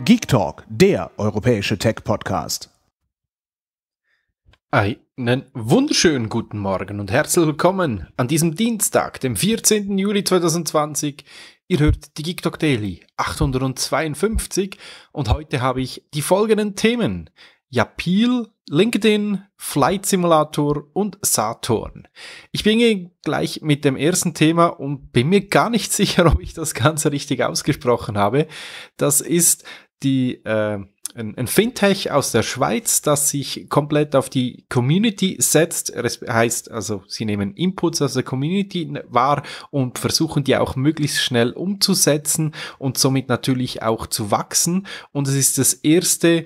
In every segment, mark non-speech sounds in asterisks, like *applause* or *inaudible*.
Geek Talk, der europäische Tech-Podcast. Einen wunderschönen guten Morgen und herzlich willkommen an diesem Dienstag, dem 14. Juli 2020. Ihr hört die Geek Talk Daily 852 und heute habe ich die folgenden Themen. Japil, LinkedIn, Flight Simulator und Saturn. Ich beginne gleich mit dem ersten Thema und bin mir gar nicht *laughs* sicher, ob ich das Ganze richtig ausgesprochen habe. Das ist die äh, ein, ein, Fintech aus der Schweiz, das sich komplett auf die Community setzt. heißt also, sie nehmen Inputs aus der Community wahr und versuchen die auch möglichst schnell umzusetzen und somit natürlich auch zu wachsen. Und es ist das erste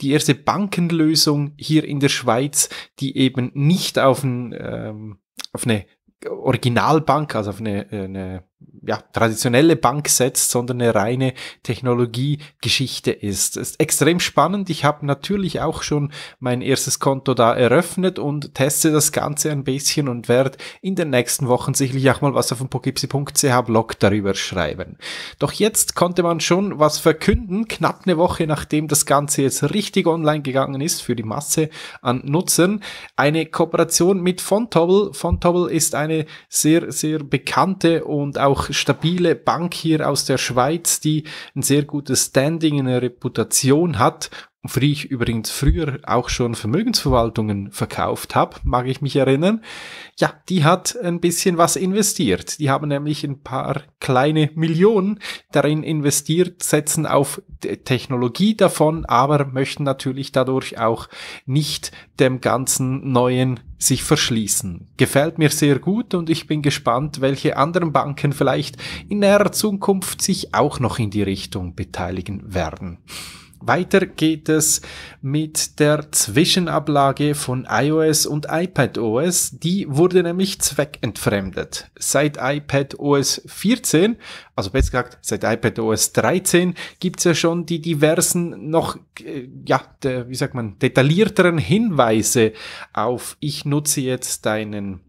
die erste Bankenlösung hier in der Schweiz, die eben nicht auf, ein, ähm, auf eine Originalbank, also auf eine, eine ja, traditionelle Bank setzt, sondern eine reine Technologiegeschichte ist. Ist extrem spannend. Ich habe natürlich auch schon mein erstes Konto da eröffnet und teste das Ganze ein bisschen und werde in den nächsten Wochen sicherlich auch mal was auf dem pokipsi.ch Blog darüber schreiben. Doch jetzt konnte man schon was verkünden, knapp eine Woche nachdem das Ganze jetzt richtig online gegangen ist für die Masse an Nutzern. Eine Kooperation mit Fontobel. Fontobel ist eine sehr, sehr bekannte und auch auch stabile Bank hier aus der Schweiz, die ein sehr gutes Standing, eine Reputation hat für die ich übrigens früher auch schon Vermögensverwaltungen verkauft habe, mag ich mich erinnern. Ja, die hat ein bisschen was investiert. Die haben nämlich ein paar kleine Millionen darin investiert, setzen auf Technologie davon, aber möchten natürlich dadurch auch nicht dem ganzen neuen sich verschließen. Gefällt mir sehr gut und ich bin gespannt, welche anderen Banken vielleicht in näherer Zukunft sich auch noch in die Richtung beteiligen werden. Weiter geht es mit der Zwischenablage von iOS und iPadOS. Die wurde nämlich zweckentfremdet. Seit iPadOS 14, also besser gesagt seit iPadOS 13, gibt es ja schon die diversen noch, äh, ja, der, wie sagt man, detaillierteren Hinweise auf ich nutze jetzt deinen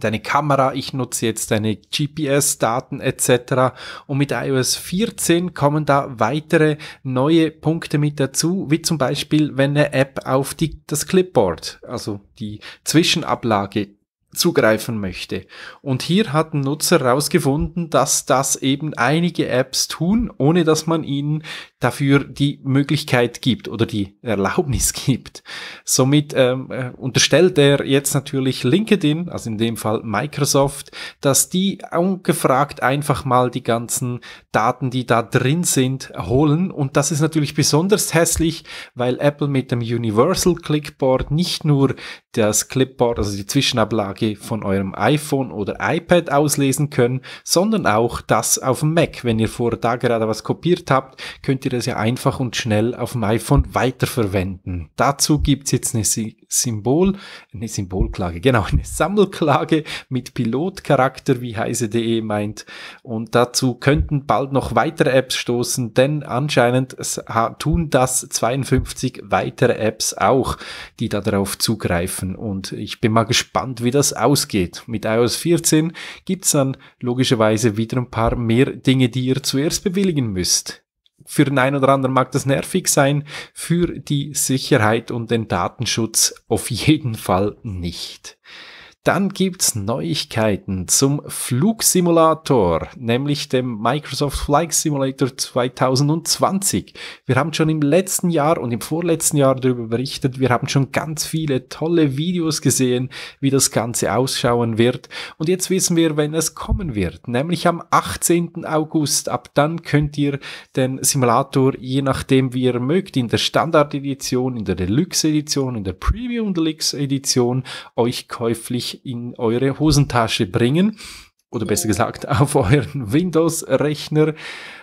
deine Kamera, ich nutze jetzt deine GPS-Daten etc. Und mit iOS 14 kommen da weitere neue Punkte mit dazu, wie zum Beispiel, wenn eine App auf die, das Clipboard, also die Zwischenablage zugreifen möchte. Und hier hat ein Nutzer herausgefunden, dass das eben einige Apps tun, ohne dass man ihnen dafür die Möglichkeit gibt oder die Erlaubnis *laughs* gibt. Somit ähm, äh, unterstellt er jetzt natürlich LinkedIn, also in dem Fall Microsoft, dass die ungefragt einfach mal die ganzen Daten, die da drin sind, holen. Und das ist natürlich besonders hässlich, weil Apple mit dem Universal Clickboard nicht nur das Clipboard, also die Zwischenablage, Lautstärke von eurem iPhone oder iPad auslesen können, sondern auch das auf dem Mac. Wenn ihr vorher da gerade was kopiert habt, könnt ihr das ja einfach und schnell auf dem iPhone weiterverwenden. Dazu gibt es jetzt eine Symbol, eine Symbolklage, genau, eine Sammelklage mit Pilotcharakter, wie heise.de eh meint. Und dazu könnten bald noch weitere Apps stoßen, denn anscheinend tun das 52 weitere Apps auch, die darauf zugreifen. Und ich bin mal gespannt, wie das ausgeht. Mit iOS 14 gibt es dann logischerweise wieder ein paar mehr Dinge, die ihr zuerst bewilligen müsst. Für den einen oder anderen mag das nervig sein, für die Sicherheit und den Datenschutz auf jeden Fall nicht. Dann gibt's Neuigkeiten zum Flugsimulator, nämlich dem Microsoft Flight Simulator 2020. Wir haben schon im letzten Jahr und im vorletzten Jahr darüber berichtet. Wir haben schon ganz viele tolle Videos gesehen, wie das Ganze ausschauen wird. Und jetzt wissen wir, wenn es kommen wird, nämlich am 18. August. Ab dann könnt ihr den Simulator, je nachdem wie ihr mögt, in der Standard-Edition, in der Deluxe-Edition, in der Premium-Deluxe-Edition euch käuflich in eure Hosentasche bringen oder besser gesagt *laughs* auf euren Windows-Rechner.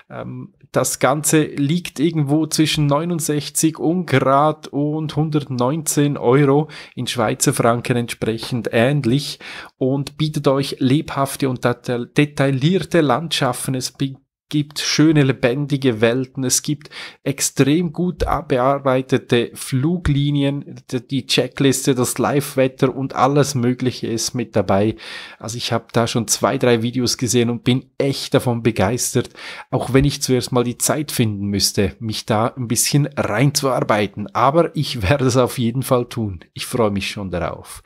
Ähm, das Ganze liegt irgendwo zwischen 69 Ungrad und 119 Euro in Schweizer Franken entsprechend ähnlich und bietet euch lebhafte und detaillierte Landschaften. Es bietet gibt schöne, lebendige Welten, es gibt extrem gut bearbeitete Fluglinien, die Checkliste, das Live-Wetter und alles Mögliche ist mit dabei. Also ich habe da schon zwei, drei Videos gesehen und bin echt davon begeistert, auch wenn ich zuerst mal die Zeit finden müsste, mich da ein bisschen reinzuarbeiten. Aber ich werde es auf jeden Fall tun. Ich freue mich schon darauf.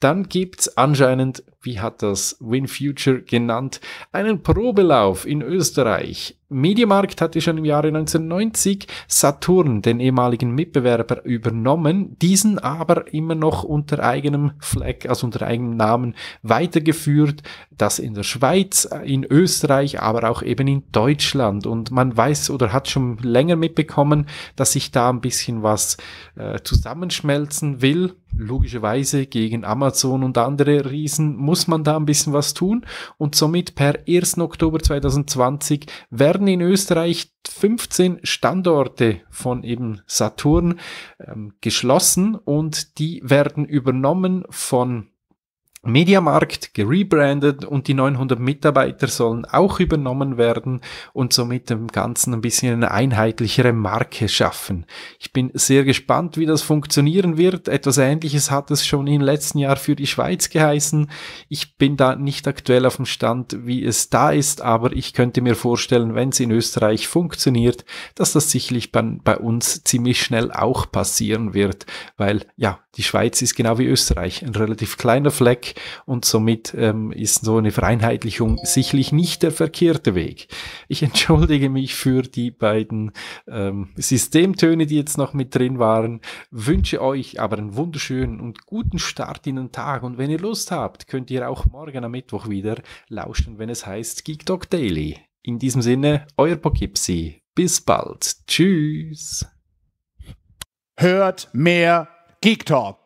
Dann gibt's anscheinend wie hat das WinFuture genannt, einen Probelauf in Österreich Mediamarkt hatte schon im Jahre 1990 Saturn, den ehemaligen Mitbewerber, übernommen, diesen aber immer noch unter eigenem Flag, also unter eigenem Namen weitergeführt, das in der Schweiz, in Österreich, aber auch eben in Deutschland. Und man weiß oder hat schon länger mitbekommen, dass sich da ein bisschen was äh, zusammenschmelzen will. Logischerweise gegen Amazon und andere Riesen muss man da ein bisschen was tun. Und somit per 1. Oktober 2020 werden werden in Österreich 15 Standorte von eben Saturn ähm, geschlossen und die werden übernommen von Mediamarkt gerebrandet und die 900 Mitarbeiter sollen auch übernommen werden und somit dem Ganzen ein bisschen eine einheitlichere Marke schaffen. Ich bin sehr gespannt, wie das funktionieren wird. Etwas Ähnliches hat es schon im letzten Jahr für die Schweiz geheißen. Ich bin da nicht aktuell auf dem Stand, wie es da ist, aber ich könnte mir vorstellen, wenn es in Österreich funktioniert, dass das sicherlich bei, bei uns ziemlich schnell auch passieren wird, weil ja, die Schweiz ist genau wie Österreich ein relativ kleiner Fleck und somit ähm, ist so eine Vereinheitlichung sicherlich nicht der verkehrte Weg. Ich *laughs* entschuldige mich für die beiden ähm, Systemtöne, die jetzt noch mit drin waren, wünsche euch aber einen wunderschönen und guten Start in den Tag und wenn ihr Lust habt, könnt ihr auch morgen am Mittwoch wieder lauschen, wenn es heißt Geek Talk Daily. In diesem Sinne, euer Poughkeepsie. Bis bald. Tschüss. Hört mehr Geek Talk.